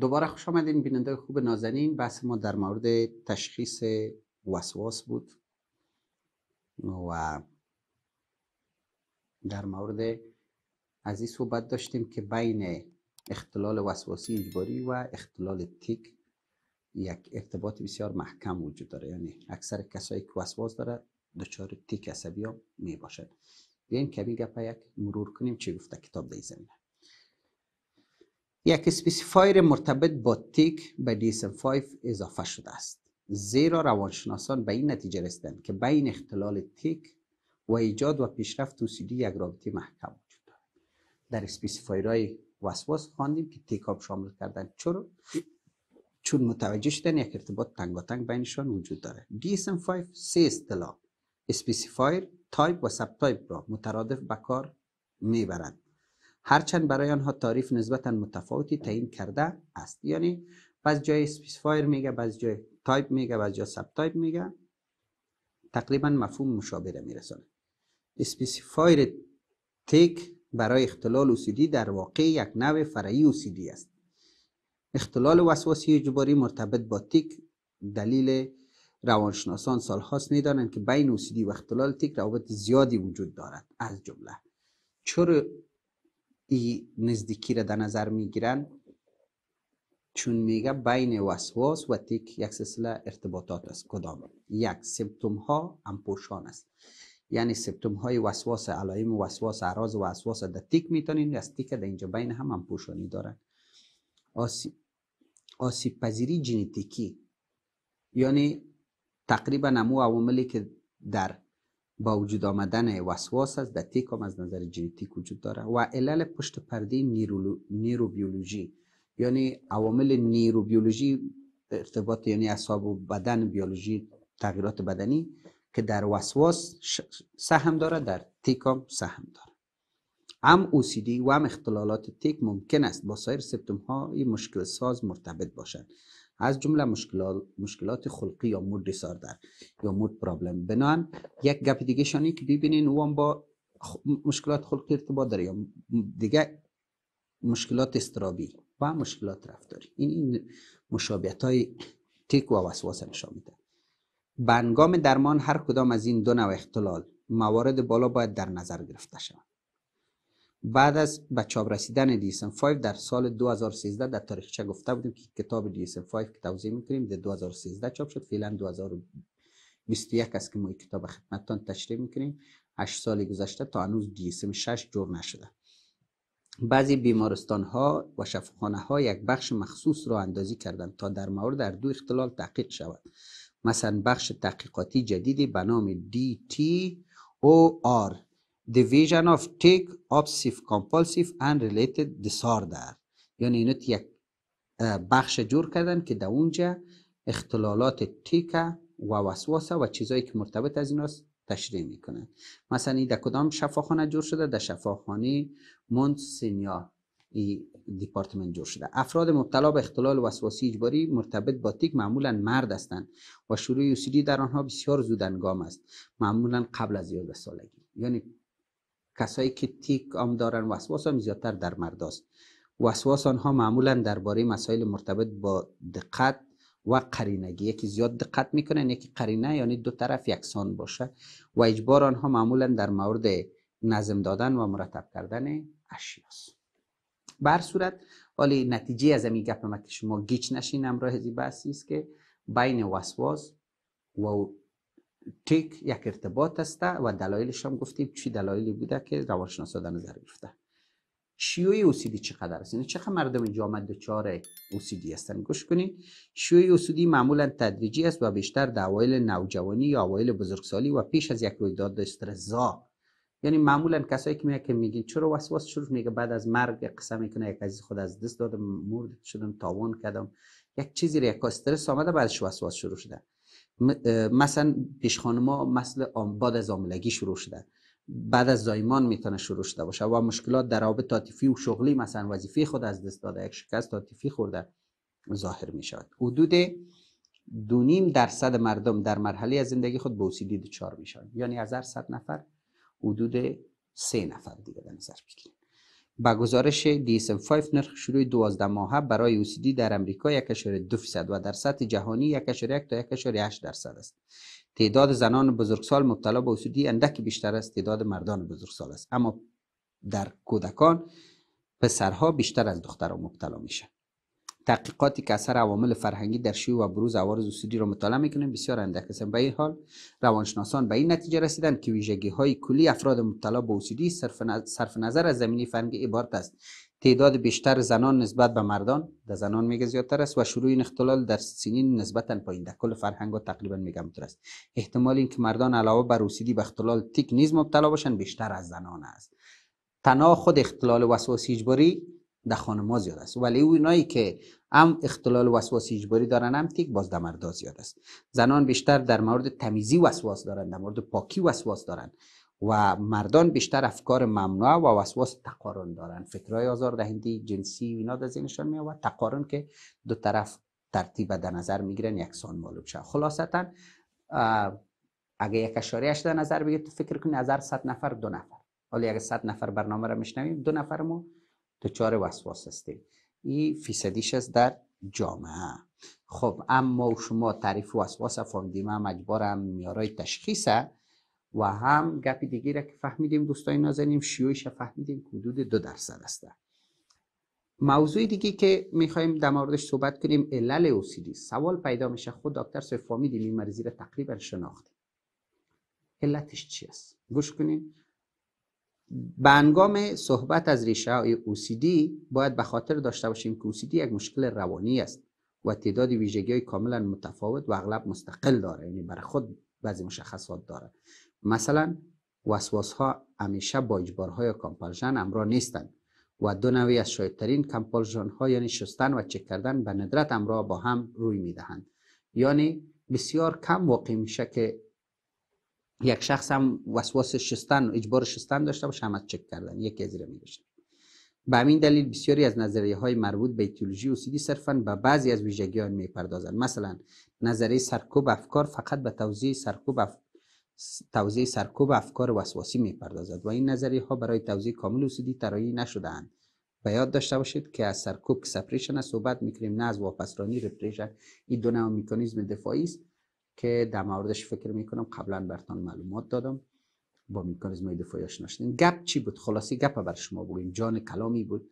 دوباره خوش آمدین بیننده خوب نازنین بحث ما در مورد تشخیص وسواس بود و در مورد از این صحبت داشتیم که بین اختلال وسواسی اجباری و اختلال تیک یک ارتباط بسیار محکم وجود داره یعنی اکثر کسایی که وسواس داره دچار تیک عصبی ها می باشد بیایم کمی گپه یک مرور کنیم چی گفته کتاب دی یک اسپسیفایر مرتبط با تیک به DSM-5 اضافه شده است زیرا روانشناسان به این نتیجه رسیدند که بین اختلال تیک و ایجاد و پیشرفت سیدی یک رابطه محکم وجود دارد در اسپسیفایرهای وسواس خواندیم که تیک آب شامل کردن چرا چون متوجه شدن یک ارتباط تنگاتنگ بینشان وجود دارد DSM-5 سه اصطلاح اسپسیفایر تایپ و سب را مترادف به کار میبرند هرچند برای آنها تعریف نسبتا متفاوتی تعیین کرده است یعنی بعض جای اسپسیفایر میگه بعض جای تایپ میگه بعض جای سب میگه تقریبا مفهوم مشابه را میرسانه اسپسیفایر تیک برای اختلال اوسیدی در واقع یک نوع فرعی اوسیدی است اختلال وسواسی اجباری مرتبط با تیک دلیل روانشناسان سالهاست میدانند که بین اوسیدی و اختلال تیک روابط زیادی وجود دارد از جمله چرا ای نزدیکی را در نظر میگیرن چون میگه بین وسواس و تیک یک سلسله ارتباطات است کدام یک سپتوم ها امپوشان است یعنی سپتوم های وسواس علائم وسواس اعراض و وسواس در تیک میتونین از تیک در اینجا بین هم امپوشانی داره. آسی آسیب, پذیری جنتیکی یعنی تقریبا نمو عواملی که در با وجود آمدن وسواس است در هم از نظر ژنتیک وجود داره و علل پشت پرده نیرو... نیروبیولوژی یعنی عوامل نیروبیولوژی ارتباط یعنی اصاب و بدن بیولوژی تغییرات بدنی که در وسواس سهم داره در تیکام سهم داره هم OCD و هم اختلالات تیک ممکن است با سایر سپتوم های مشکل ساز مرتبط باشند از جمله مشکلات مشکلات خلقی یا مود دیساردر یا مود پرابلم بنان یک گپ دیگه شانی که ببینین اون با مشکلات خلقی ارتباط داره یا دیگه مشکلات استرابی و مشکلات رفتاری این این مشابهت های تیک و وسواس نشان میده بنگام درمان هر کدام از این دو نوع اختلال موارد بالا باید در نظر گرفته شود بعد از به چاپ رسیدن DSM-5 در سال 2013 در تاریخچه گفته بودیم که کتاب DSM-5 که توضیح میکنیم در 2013 چاپ شد فعلا 2021 است که ما کتاب خدمتتان تشریح میکنیم 8 سال گذشته تا هنوز DSM-6 جور نشده بعضی بیمارستان ها و شفاخانه ها یک بخش مخصوص را اندازی کردند تا در مورد در دو اختلال تحقیق شود مثلا بخش تحقیقاتی جدیدی به نام آر division of تیک obsessive compulsive and related disorder یعنی اینو یک بخش جور کردن که در اونجا اختلالات تیک و وسواس و چیزایی که مرتبط از ایناست تشریح میکنن مثلا این در کدام شفاخانه جور شده در شفاخانه مونت سینیا دیپارتمنت جور شده افراد مبتلا به اختلال وسواسی اجباری مرتبط با تیک معمولا مرد هستند و شروع یوسیدی در آنها بسیار زودنگام است معمولا قبل از 11 سالگی یعنی کسایی که تیک هم دارن وسواس هم زیادتر در مرداست وسواس آنها معمولا درباره مسائل مرتبط با دقت و قرینگی یکی زیاد دقت میکنن یکی قرینه یعنی دو طرف یکسان باشه و اجبار آنها معمولا در مورد نظم دادن و مرتب کردن اشیاست بر صورت ولی نتیجه از این گپ که شما گیچ نشین امراه بحثی است که بین وسواس و تیک یک ارتباط است و دلایلش هم گفتیم چی دلایلی بوده که روانشناسا در نظر گرفته شیوع اوسیدی چقدر است یعنی چقدر مردم جامعه دچار اوسیدی هستن گوش کنین شیوع اوسیدی معمولا تدریجی است و بیشتر در اوایل نوجوانی یا اوایل بزرگسالی و پیش از یک رویداد استرزا یعنی معمولا کسایی که میگه چرا وسواس شروع میگه بعد از مرگ قسم میکنه یک عزیز خود از دست دادم مرد شدم تاوان کردم یک چیزی را یک استرس اومده بعدش وسواس شروع شده مثلا پیش خانما مثل بعد از آملگی شروع شده بعد از زایمان میتونه شروع شده باشه و مشکلات در رابط تاتیفی و شغلی مثلا وظیفه خود از دست داده یک شکست تاتیفی خورده ظاهر می شود حدود دو نیم درصد مردم در مرحله از زندگی خود به اوسیدی دچار شود. یعنی از هر صد نفر حدود سه نفر دیگه به با گزارش DSM-5 نرخ شروع 12 ماهه برای اوسیدی در امریکا 1.2 فیصد و در سطح جهانی 1.1 تا 1.8 درصد است. تعداد زنان بزرگسال مبتلا به اوسیدی اندک بیشتر از تعداد مردان بزرگسال است اما در کودکان پسرها بیشتر از دختران مبتلا میشن تحقیقاتی که اثر عوامل فرهنگی در شیوع و بروز عوارض اصولی را مطالعه میکنیم بسیار اندک است به این حال روانشناسان به این نتیجه رسیدند که ویژگی های کلی افراد مبتلا به اصولی صرف نظر از زمینه فرهنگی عبارت است تعداد بیشتر زنان نسبت به مردان در زنان میگه زیادتر است و شروع این اختلال در سنین نسبتا پایین در کل فرهنگ ها تقریبا میگم است احتمال اینکه مردان علاوه بر اوسیدی به اختلال تیک نیز مبتلا باشند بیشتر از زنان است تنها خود اختلال وسواسی اجباری در خانه زیاد است ولی اونایی که هم اختلال وسواس اجباری دارن هم تیک باز در زیاد است زنان بیشتر در مورد تمیزی وسواس دارن در مورد پاکی وسواس دارن و مردان بیشتر افکار ممنوع و وسواس تقارن دارن فکرهای آزار دهندی جنسی و اینا در ذهنشان میاد و تقارن که دو طرف ترتیب در نظر میگیرن یکسان معلوم شه خلاصتا اگه یک اشاریش در نظر تو فکر کنی از نفر دو نفر حالا اگه صد نفر برنامه را میشنویم دو نفرمو دچار وسواس هستیم این فیصدیش است در جامعه خب اما شما تعریف وسواس فهمیدیم هم اجبار هم میارای تشخیص و هم گپ دیگه را که فهمیدیم دوستای نازنیم شیوعش فهمیدیم حدود دو درصد است موضوع دیگه که میخوایم در موردش صحبت کنیم علل اوسیدی سوال پیدا میشه خود دکتر سوی فهمیدیم این مریضی را تقریبا شناختیم علتش چی گوش کنیم بنگام صحبت از ریشه های اوسیدی باید به خاطر داشته باشیم که اوسیدی یک مشکل روانی است و تعداد ویژگی های کاملا متفاوت و اغلب مستقل داره یعنی برای خود بعضی مشخصات داره مثلا وسواس ها همیشه با اجبارهای یا کامپالژن همراه نیستند و دو نوعی از شایدترین کامپالژن ها یعنی شستن و چک کردن به ندرت همراه با هم روی میدهند یعنی بسیار کم واقع میشه که یک شخص هم وسواس شستن اجبار شستن داشته باشه هم چک کردن یکی از می به همین دلیل بسیاری از نظریه های مربوط به ایتیولوژی و سیدی صرفا به بعضی از ویژگی ها میپردازند مثلا نظریه سرکوب افکار فقط به توضیح سرکوب سرکوب افکار وسواسی میپردازد و این نظریه ها برای توضیح کامل اوسیدی طراحی نشدهاند به یاد داشته باشید که از سرکوب سپریشن صحبت میکنیم نه از واپسرانی رپریشن این دو نوع میکانیسم دفاعی است که در موردش فکر میکنم قبلا برتان معلومات دادم با میکانیزم دفاعی آشناشتین گپ چی بود خلاصی گپ بر شما بگویم جان کلامی بود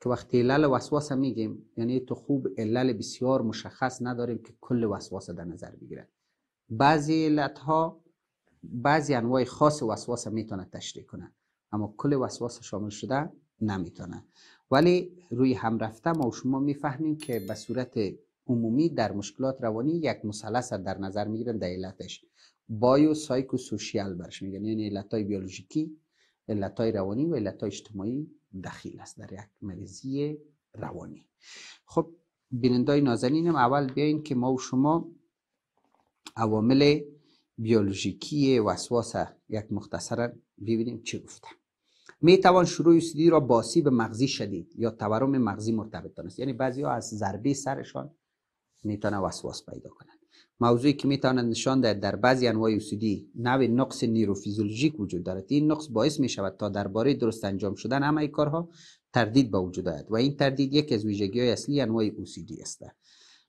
که وقتی علل وسواس میگیم یعنی تو خوب علل بسیار مشخص نداریم که کل وسواس در نظر بگیره بعضی علت ها بعضی انواع خاص وسواس میتونه تشریح کنه اما کل وسواس شامل شده نمیتونه ولی روی هم رفته ما شما میفهمیم که به صورت عمومی در مشکلات روانی یک مثلث در نظر میگیرن در علتش بایو سایکو سوشیال برش میگن یعنی علتای بیولوژیکی علتای روانی و علتای اجتماعی دخیل است در یک مریضی روانی خب بینندای نازنینم اول بیاین که ما و شما عوامل بیولوژیکی وسواس یک مختصرا ببینیم چی گفتم می توان شروع سیدی را باسی به مغزی شدید یا تورم مغزی مرتبط دانست یعنی بعضی ها از ضربه سرشان میتونه وسواس پیدا کنن موضوعی که میتونه نشان دهد در بعضی انواع اوسیدی نوع نقص نیروفیزیولوژیک وجود دارد این نقص باعث می شود تا درباره درست انجام شدن همه کارها تردید به وجود آید و این تردید یکی از ویژگی های اصلی انواع اوسیدی است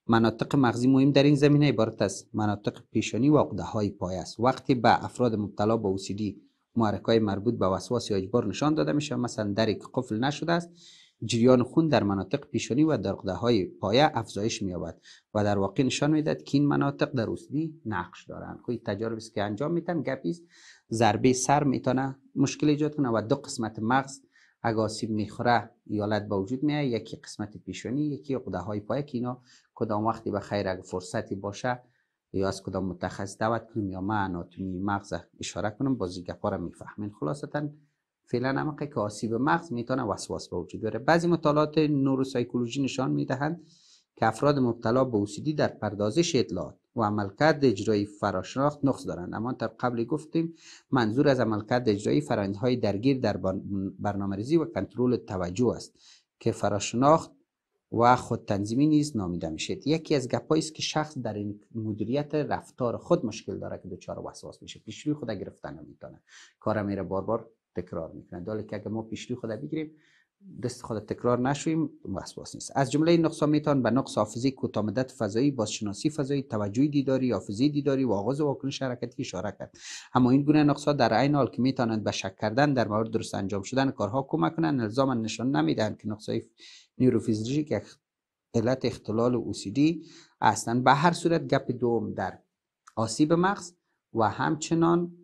مناطق مغزی مهم در این زمینه عبارت از مناطق پیشانی و عقده های پای است وقتی به افراد مبتلا به اوسیدی محرک مربوط به وسواس یا اجبار نشان داده میشه مثلا دری که قفل نشده است جریان خون در مناطق پیشانی و در قده های پایه افزایش می‌یابد و در واقع نشان می‌دهد که این مناطق در نقش دارند خو خب تجاربی است که انجام میتن گپیز، ضربه سر میتونه مشکل ایجاد کنه و دو قسمت مغز آسیب میخوره ایالت به وجود میه یکی قسمت پیشانی یکی قده های پایه که اینا کدام وقتی به خیر فرصتی باشه یا از کدام متخصص دعوت کنیم یا من آناتومی مغز اشاره کنم بازی گپا را میفهمین فعلا هم که آسیب مغز میتونه وسواس به وجود بیاره بعضی مطالعات نوروسایکولوژی نشان میدهند که افراد مبتلا به اوسیدی در پردازش اطلاعات و عملکرد اجرایی فراشناخت نقص دارند اما تا قبل گفتیم منظور از عملکرد اجرایی فرآیندهای درگیر در برنامه‌ریزی و کنترل توجه است که فراشناخت و خودتنظیمی نیز نامیده میشه یکی از گپایی است که شخص در این مدیریت رفتار خود مشکل داره که دچار وسواس میشه پیشروی خود گرفتن نمیتونه کار میره بار تکرار میکنند حالا که اگه ما پیشلی خود بگیریم دست خود تکرار نشویم وسواس نیست از جمله این نقص میتان به نقص حافظه کوتامدت فضایی بازشناسی فضایی توجه دیداری حافظه دیداری و آغاز واکنش حرکتی اشاره کرد اما این گونه نقصا در عین حال که میتانند به شک کردن در مورد درست انجام شدن کارها کمک کنند الزاما نشان نمیدهند که نقصای نیوروفیزیولوژیک یک علت اختلال اوسیدی اصلا به هر صورت گپ دوم در آسیب مغز و همچنان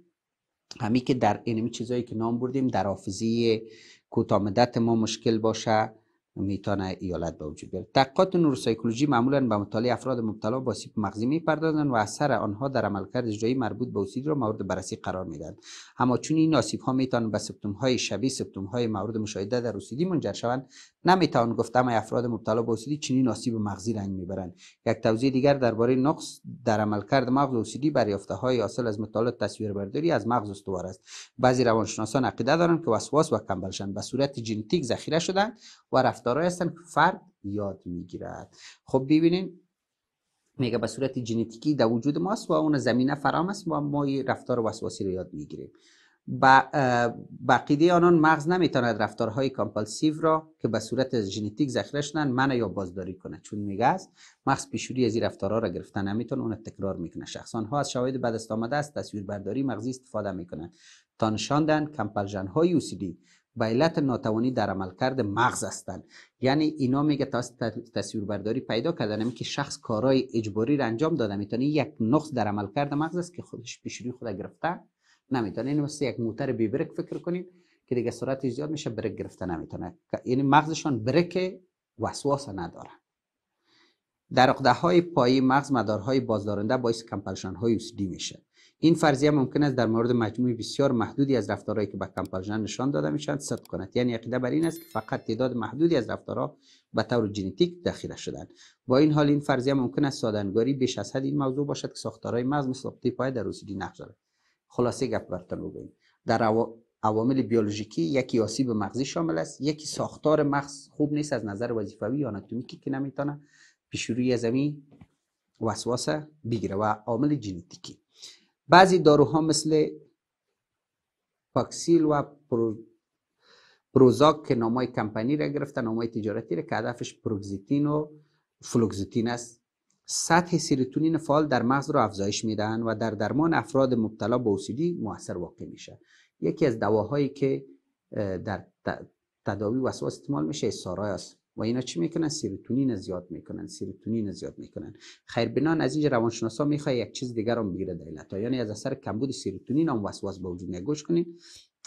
همی که در این یعنی چیزایی که نام بردیم در حافظه کوتاه ما مشکل باشه میتونه ایالت به وجود بیاره تحقیقات نوروسایکولوژی معمولا به مطالعه افراد مبتلا با سیب مغزی میپردازند و اثر آنها در عملکرد اجرایی مربوط به اوسید را مورد بررسی قرار میدن اما چون این آسیب ها میتوانند به سپتوم های شبیه سپتوم های مورد مشاهده در اوسیدی منجر شوند نمیتوان گفت اما افراد مبتلا به اوسیدی چنین آسیب مغزی رنگ میبرند یک توضیح دیگر درباره نقص در عملکرد مغز اوسیدی بر های حاصل از مطالعات تصویربرداری از مغز استوار است بعضی روانشناسان عقیده دارند که وسواس و کمبلشن به صورت ژنتیک ذخیره شدن و رفتارهایی هستند که فرد یاد میگیرد خب ببینین میگه به صورت ژنتیکی در وجود ماست و اون زمینه فرام است و ما رفتار وسواسی رو یاد میگیریم بقیده آنان مغز نمیتواند رفتارهای کامپالسیو را که به صورت ژنتیک ذخیره شدن من یا بازداری کنه چون میگه است مغز پیشوری از این رفتارها را گرفته نمیتونه اون تکرار میکنه شخصان ها از شواهد بدست آمده است تصویر مغزی استفاده میکنند تا نشاندن های OCD به علت ناتوانی در عملکرد مغز هستند یعنی اینا میگه تا تصویر برداری پیدا کردن که شخص کارهای اجباری را انجام داده میتونه یک نقص در عملکرد مغز است که خودش پیشوری خود گرفته نمیتونه این مثل یک موتر بی برک فکر کنید که دیگه سرعت زیاد میشه برک گرفته نمیتونه یعنی مغزشان برک وسواس نداره در عقده های پایی مغز مدارهای بازدارنده باعث کمپلشن های دی میشه این فرضیه ممکن است در مورد مجموعی بسیار محدودی از رفتارهایی که به کمپلشن نشان داده میشن صدق کند یعنی عقیده بر این است که فقط تعداد محدودی از رفتارها به طور ژنتیک ذخیره شدن با این حال این فرضیه ممکن است سادنگاری بیش از حد این موضوع باشد که ساختارهای مغز مثل پای در اوسیدی نقش دارد خلاصه گپ در عوامل بیولوژیکی یکی آسیب مغزی شامل است یکی ساختار مغز خوب نیست از نظر وظیفوی یا آناتومیکی که نمیتونه پیشروی از زمین وسواس بگیره و عامل ژنتیکی بعضی داروها مثل پاکسیل و پرو... پروزاک که نامای کمپانی را گرفته نامای تجارتی را که هدفش پروگزیتین و فلوگزیتین است سطح سیروتونین فعال در مغز رو افزایش میدن و در درمان افراد مبتلا به اوسیدی موثر واقع میشه یکی از دواهایی که در تداوی وسواس استعمال میشه سارای است و اینا چی میکنن سیروتونین زیاد میکنن سیروتونین زیاد میکنن بنان از اینجا روانشناسا میخواد یک چیز دیگر رو بگیره دلیل یعنی از اثر کمبود سیروتونین هم وسواس به وجود نگوش کنین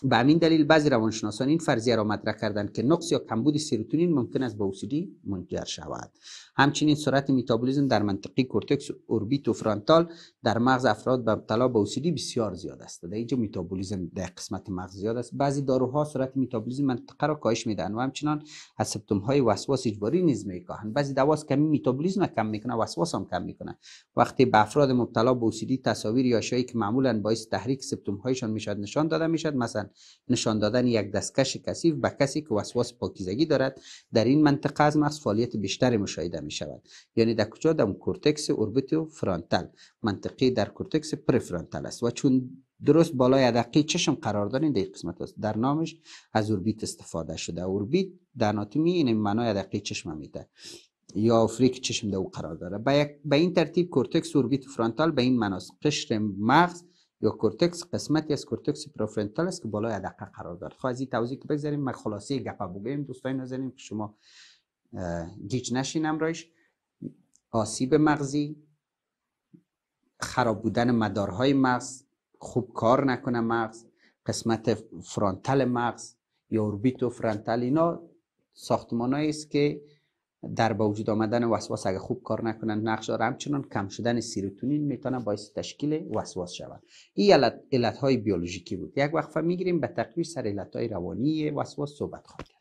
به همین دلیل بعضی روانشناسان این فرضیه را مطرح کردند که نقص یا کمبود سیروتونین ممکن است به اوسیدی منجر شود همچنین سرعت متابولیزم در منطقه کورتکس اوربیت و فرانتال در مغز افراد به ابتلا به اوسیدی بسیار زیاد است در اینجا متابولیزم در قسمت مغز زیاد است بعضی داروها سرعت متابولیزم منطقه را کاهش میدهند و همچنان از سپتوم های وسواس اجباری نیز میکاهند بعضی دواز کمی متابولیزم کم میکنه وسواس هم کم میکنه وقتی به افراد مبتلا به اوسیدی تصاویر یا که معمولا باعث تحریک سپتوم هایشان میشد نشان داده میشد مثلا نشان دادن یک دستکش کثیف به کسی که وسواس پاکیزگی دارد در این منطقه از مغز فعالیت بیشتری مشاهده می شود یعنی در کجا در کورتکس اوربیت و فرانتال منطقی در کورتکس پرفرانتال است و چون درست بالای عدقی چشم قرار دارین در قسمت است در نامش از اوربیت استفاده شده اوربیت در ناتومی این معنای عدقی چشم میده یا افریک چشم در او قرار داره به, این ترتیب کورتکس اوربیت فرانتال به این مناس قشر مغز یا کورتکس قسمتی از کورتکس پروفرنتال است که بالای عدقه قرار دارد خب از این توضیح که بگذاریم من خلاصه گپا بگیم دوستایی نزنیم که شما گیج نشین راش. آسیب مغزی خراب بودن مدارهای مغز خوب کار نکنه مغز قسمت فرانتال مغز یا اوربیتو فرانتال اینا ساختمان است که در با وجود آمدن وسواس اگه خوب کار نکنن نقش داره همچنان کم شدن سیروتونین میتونه باعث تشکیل وسواس شود این علت, های بیولوژیکی بود یک وقفه میگیریم به تقریر سر علت های روانی وسواس صحبت خواهیم